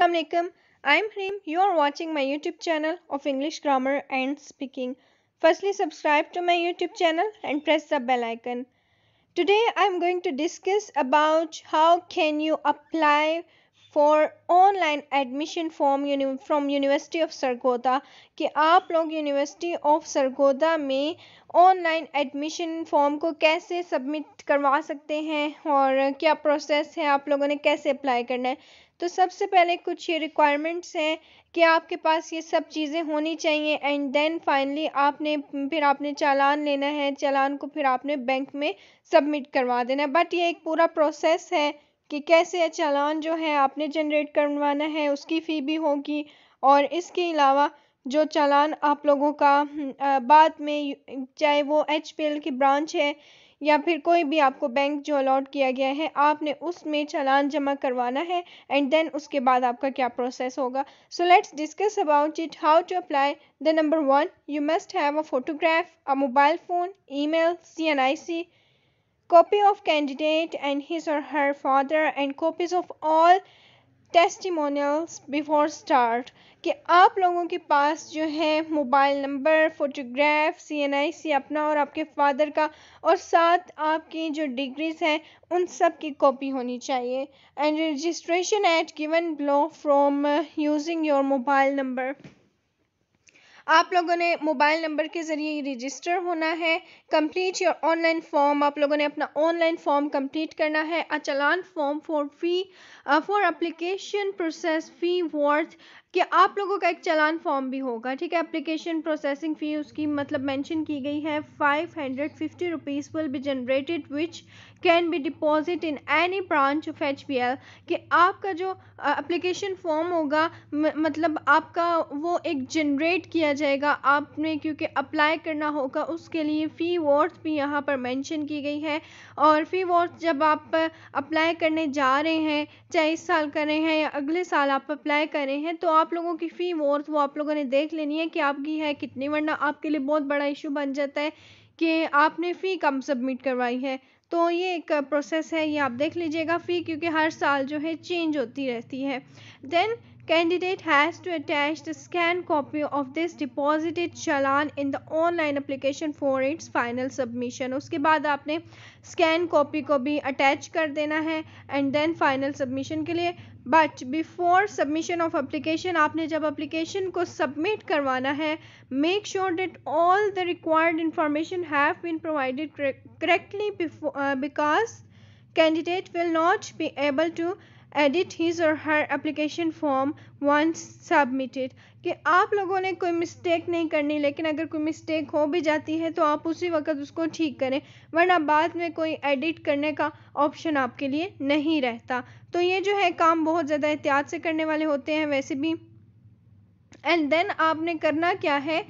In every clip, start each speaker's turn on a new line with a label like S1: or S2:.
S1: Assalamualaikum. I'm Hrim. You are watching my YouTube channel of English grammar and speaking. Firstly, subscribe to my YouTube channel and press the bell icon. Today I'm going to discuss about how can you apply for online admission form from University of Sargodha. कि आप लोग University of Sargodha में online admission form को कैसे submit करवा सकते हैं और क्या प्रोसेस है आप लोगों ने कैसे अप्लाई करना है तो सबसे पहले कुछ ये रिक्वायरमेंट्स हैं कि आपके पास ये सब चीज़ें होनी चाहिए एंड देन फाइनली आपने फिर आपने चालान लेना है चालान को फिर आपने बैंक में सबमिट करवा देना है बट ये एक पूरा प्रोसेस है कि कैसे चालान जो है आपने जनरेट करवाना है उसकी फ़ी भी होगी और इसके अलावा जो चालान आप लोगों का हम्म, बाद में चाहे वो एच की ब्रांच है या फिर कोई भी आपको बैंक जो अलॉट किया गया है आपने उसमें चालान जमा करवाना है एंड देन उसके बाद आपका क्या प्रोसेस होगा so let's discuss about it how to apply the number one you must have a photograph a mobile phone email C N I C copy of candidate and his or her father and copies of all testimonials before start कि आप लोगों के पास जो है mobile number photograph C N I C अपना और आपके फादर का और साथ आपकी जो डिग्रीज हैं उन सब की कॉपी होनी चाहिए and registration at given block from using your mobile number आप लोगों ने मोबाइल नंबर के ज़रिए रजिस्टर होना है कंप्लीट योर ऑनलाइन फॉर्म आप लोगों ने अपना ऑनलाइन फॉर्म कंप्लीट करना है a challan form for fee for application process fee worth कि आप लोगों का एक चलान फॉर्म भी होगा ठीक है एप्लीकेशन प्रोसेसिंग फ़ी उसकी मतलब मेंशन की गई है five hundred fifty rupees will be generated which can be deposit in any branch of H कि आपका जो एप्लीकेशन फॉर्म होगा मतलब आपका वो एक जनरेट किया जाएगा आपने क्योंकि अप्लाई करना होगा उसके लिए फ़ी वॉर्थ भी यहाँ पर मैंशन की गई है और फ़ी वॉर्थ जब आप अप्लाई करने जा रहे हैं चाहे इस साल करें हैं या अगले साल आप अप्लाई करें हैं तो आप लोगों की फ़ी वर्थ वो आप लोगों ने देख लेनी है कि आपकी है कितनी वरना आपके लिए बहुत बड़ा इशू बन जाता है कि आपने फ़ी कम सबमिट करवाई है तो ये एक प्रोसेस है ये आप देख लीजिएगा फ़ी क्योंकि हर साल जो है चेंज होती रहती है then Candidate has to attach the scanned copy of this deposited challan in the online application for its final submission. उसके बाद आपने scanned copy को भी attach कर देना है and then final submission के लिए but before submission of application आपने जब application को submit करवाना है make sure that all the required information have been provided correctly before uh, because candidate will not be able to edit his or her application form once submitted कि आप लोगों ने कोई मिस्टेक नहीं करनी लेकिन अगर कोई मिस्टेक हो भी जाती है तो आप उसी वक्त उसको ठीक करें वरना बाद में कोई एडिट करने का ऑप्शन आपके लिए नहीं रहता तो ये जो है काम बहुत ज़्यादा एहतियात से करने वाले होते हैं वैसे भी एंड देन आपने करना क्या है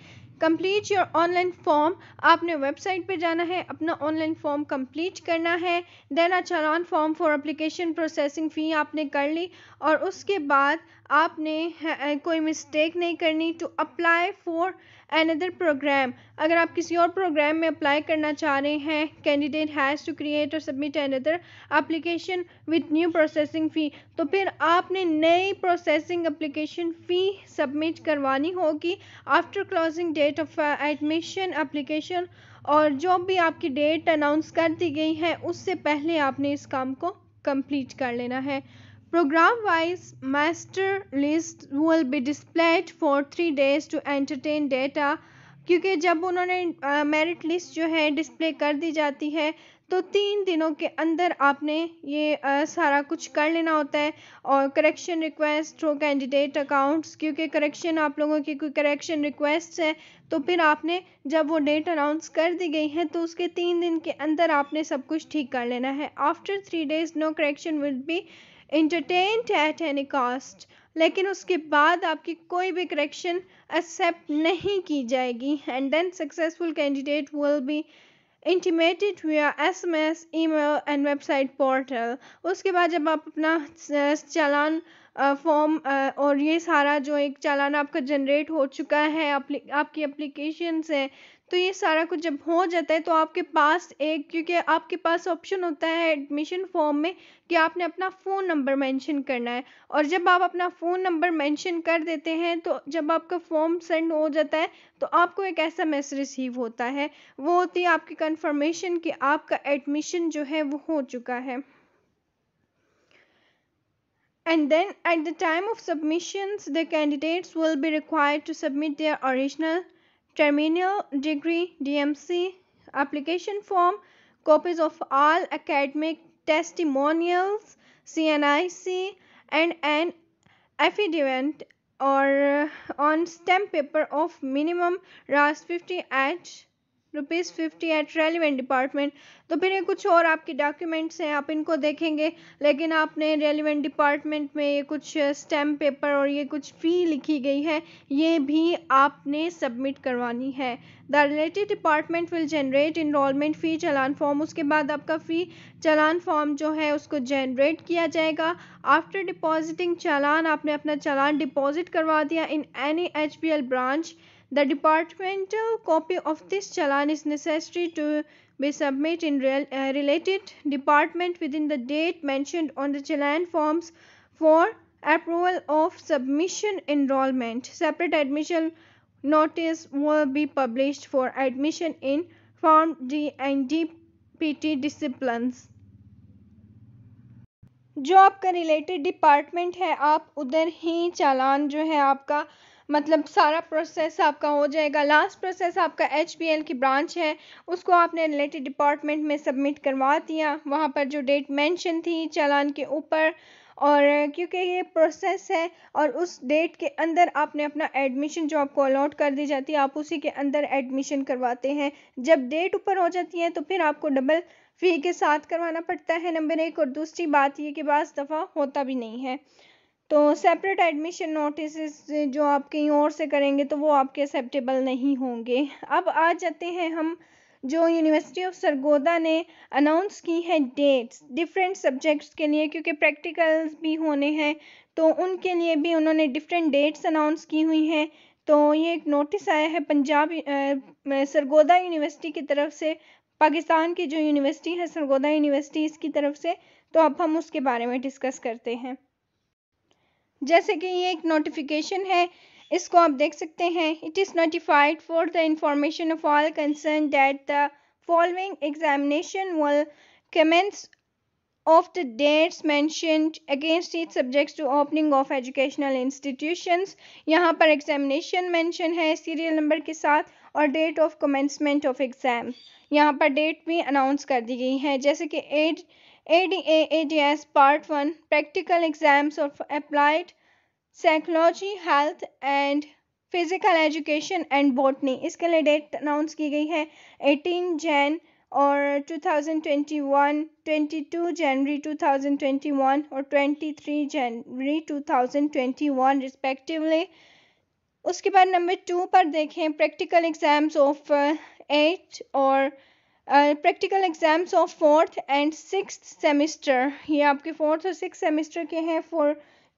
S1: कंप्लीट योर ऑनलाइन फॉर्म आपने वेबसाइट पे जाना है अपना ऑनलाइन फॉर्म कंप्लीट करना है then a challan form for application processing fee आपने कर ली और उसके बाद आपने कोई मिस्टेक नहीं करनी to apply for another program अगर आप किसी और प्रोग्राम में अप्लाई करना चाह रहे हैं कैंडिडेट हैज़ टू क्रिएट और submit another application with new processing fee तो फिर आपने नई प्रोसेसिंग एप्लीकेशन फ़ी सबमिट करवानी होगी after closing date of admission application और जो भी आपकी डेट अनाउंस कर दी गई है उससे पहले आपने इस काम को कंप्लीट कर लेना है Program-wise, master list will be displayed for three days to entertain data क्योंकि जब उन्होंने मेरिट लिस्ट जो है डिस्प्ले कर दी जाती है तो तीन दिनों के अंदर आपने ये आ, सारा कुछ कर लेना होता है और करेक्शन रिक्वेस्ट हो कैंडिडेट अकाउंट्स क्योंकि करेक्शन आप लोगों की कोई करेक्शन रिक्वेस्ट है तो फिर आपने जब वो डेट अनाउंस कर दी गई है तो उसके तीन दिन के अंदर आपने सब कुछ ठीक कर लेना है after three days no correction will be entertain at any cost लेकिन उसके बाद आपकी कोई भी करेक्शन एक्सेप्ट नहीं की जाएगी and then successful candidate will be intimated हुआ S M S email and website portal उसके बाद जब आप अपना चालान फॉर्म और ये सारा जो एक चालान आपका जनरेट हो चुका है आपकी अप्लीकेशन से तो ये सारा कुछ जब हो जाता है तो आपके पास एक क्योंकि आपके पास ऑप्शन होता है एडमिशन फॉर्म में कि आपने अपना फ़ोन नंबर मेंशन करना है और जब आप अपना फ़ोन नंबर मेंशन कर देते हैं तो जब आपका फॉर्म सेंड हो जाता है तो आपको एक ऐसा मैसेज रिसीव होता है वो होती है आपकी कंफर्मेशन कि आपका एडमिशन जो है वो हो चुका है and then at the time of submissions the candidates will be required to submit their original terminal degree DMC application form, copies of all academic testimonials, CNIC and an affidavit or uh, on stamp paper of minimum RAS 50 at rupees fifty at relevant department तो फिर ये कुछ और आपके documents हैं आप इनको देखेंगे लेकिन आपने रेलिवेंट डिपार्टमेंट में ये कुछ स्टैम्प पेपर और ये कुछ फ़ी लिखी गई है ये भी आपने सबमिट करवानी है the related department will generate enrollment fee challan form उसके बाद आपका फ़ी चलान फॉर्म जो है उसको जनरेट किया जाएगा आफ्टर डिपॉजिटिंग चालान आपने अपना चालान डिपॉजिट करवा दिया in any H branch The departmental copy of this challan is necessary to be submitted in rel uh, related department within the date mentioned on the challan forms for approval of submission enrollment. Separate admission notice will be published for admission in Form D and DPT disciplines. जो आपका related department है आप उधर ही चालान जो है आपका मतलब सारा प्रोसेस आपका हो जाएगा लास्ट प्रोसेस आपका एच की ब्रांच है उसको आपने रिलेटेड डिपार्टमेंट में सबमिट करवा दिया वहाँ पर जो डेट मेंशन थी चालान के ऊपर और क्योंकि ये प्रोसेस है और उस डेट के अंदर आपने अपना एडमिशन जो आपको अलॉट कर दी जाती है आप उसी के अंदर एडमिशन करवाते हैं जब डेट ऊपर हो जाती है तो फिर आपको डबल फ़ी के साथ करवाना पड़ता है नंबर एक और दूसरी बात ये कि बस दफ़ा होता भी नहीं है तो सेपरेट एडमिशन नोटिस जो आप कहीं और से करेंगे तो वो आपके एक्सेप्टेबल नहीं होंगे अब आ जाते हैं हम जो यूनिवर्सिटी ऑफ सरगोदा ने अनाउंस की है डेट्स डिफरेंट सब्जेक्ट्स के लिए क्योंकि प्रैक्टिकल्स भी होने हैं तो उनके लिए भी उन्होंने डिफरेंट डेट्स अनाउंस की हुई हैं तो ये एक नोटिस आया है पंजाब सरगोदा यूनिवर्सिटी की तरफ से पाकिस्तान की जो यूनिवर्सिटी है सरगोदा यूनिवर्सिटी इसकी तरफ से तो अब हम उसके बारे में डिस्कस करते हैं जैसे कि ये एक नोटिफिकेशन है इसको आप देख सकते हैं it is notified for the information of all concern date the following examination will commence of the dates mention against it subjects to opening of educational institutions यहाँ पर एग्जामिनेशन मैंशन है सीरियल नंबर के साथ और date of commencement of exam यहाँ पर date भी announce कर दी गई है जैसे कि at ADA ADS Part 1 Practical Exams of Applied Psychology, Health and physical education and botany इसके लिए डेट अनाउंस की गई है 18 जैन और 2021, 22 जनवरी 2021 और 23 जनवरी 2021 रिस्पेक्टिवली उसके बाद नंबर टू पर देखें प्रैक्टिकल एग्जाम्स ऑफ एट और practical exams of fourth and six semester ये आपके फोर्थ और सिक्स सेमिस्टर के हैं for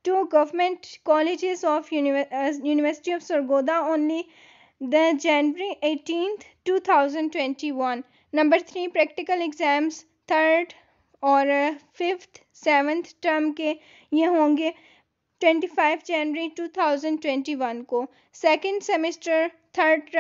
S1: two government colleges of university of Sargodha only the January eighteen two thousand twenty one number three practical exams third और fifth seventh term के ये होंगे 25 जनवरी 2021 को सेकंड सेमेस्टर थर्ड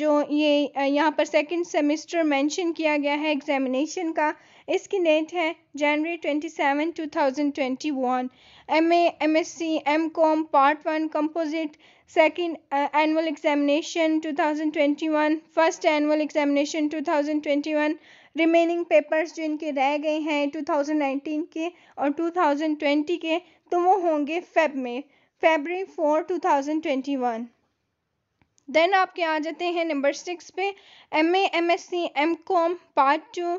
S1: जो ये uh, यहाँ पर सेकंड सेमेस्टर मेंशन किया गया है एग्जामिनेशन का इसकी डेट है जनवरी 27 2021 MA MSc MCom part one composite second annual examination 2021 first annual examination 2021 remaining papers जो इनके रह गए हैं 2019 के और 2020 के तो वो होंगे फेब में February four two thousand twenty one then आपके आ जाते हैं नंबर सिक्स पे M M S C MCom part two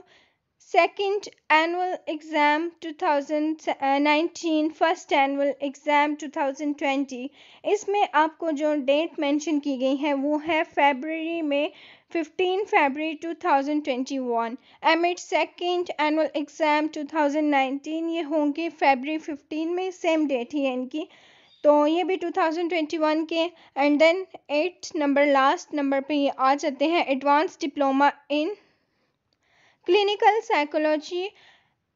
S1: second annual exam two thousand nineteen first annual exam two thousand twenty इसमें आपको जो डेट मेंशन की गई है वो है फेबररी में 15 February 2021 एमिट सेकेंड एनुअल एग्ज़ाम 2019 ये होंगे फरवरी 15 में सेम डेट ही है इनकी तो ये भी 2021 के and then eight number last number पे ये आ जाते हैं advance diploma in clinical psychology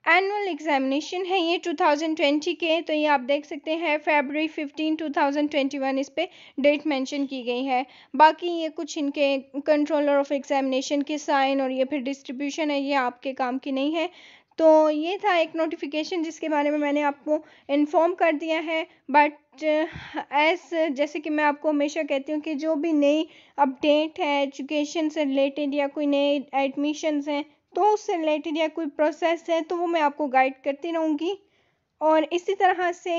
S1: annual examination है ये 2020 के तो ये आप देख सकते हैं फेबररी 15 2021 इस पे डेट मेंशन की गई है बाकी ये कुछ इनके कंट्रोलर ऑफ एग्जामिनेशन के साइन और ये फिर डिस्ट्रीब्यूशन है ये आपके काम की नहीं है तो ये था एक नोटिफिकेशन जिसके बारे में मैंने आपको इन्फॉर्म कर दिया है बट एस जैसे कि मैं आपको हमेशा कहती हूँ कि जो भी नई अपडेट है एजुकेशन से रिलेटेड या कोई नए एडमिशन्स हैं तो उससे रिलेटेड या कोई प्रोसेस है तो वो मैं आपको गाइड करती रहूँगी और इसी तरह से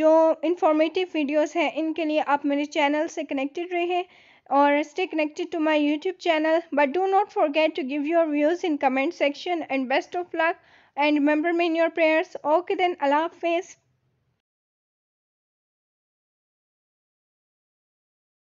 S1: जो इंफॉर्मेटिव वीडियोस हैं इनके लिए आप मेरे चैनल से कनेक्टेड रहें और stay connected to my YouTube channel but do not forget to give your views in comment section and best of luck and member men your prayers okay then अल्लाह हाफिज़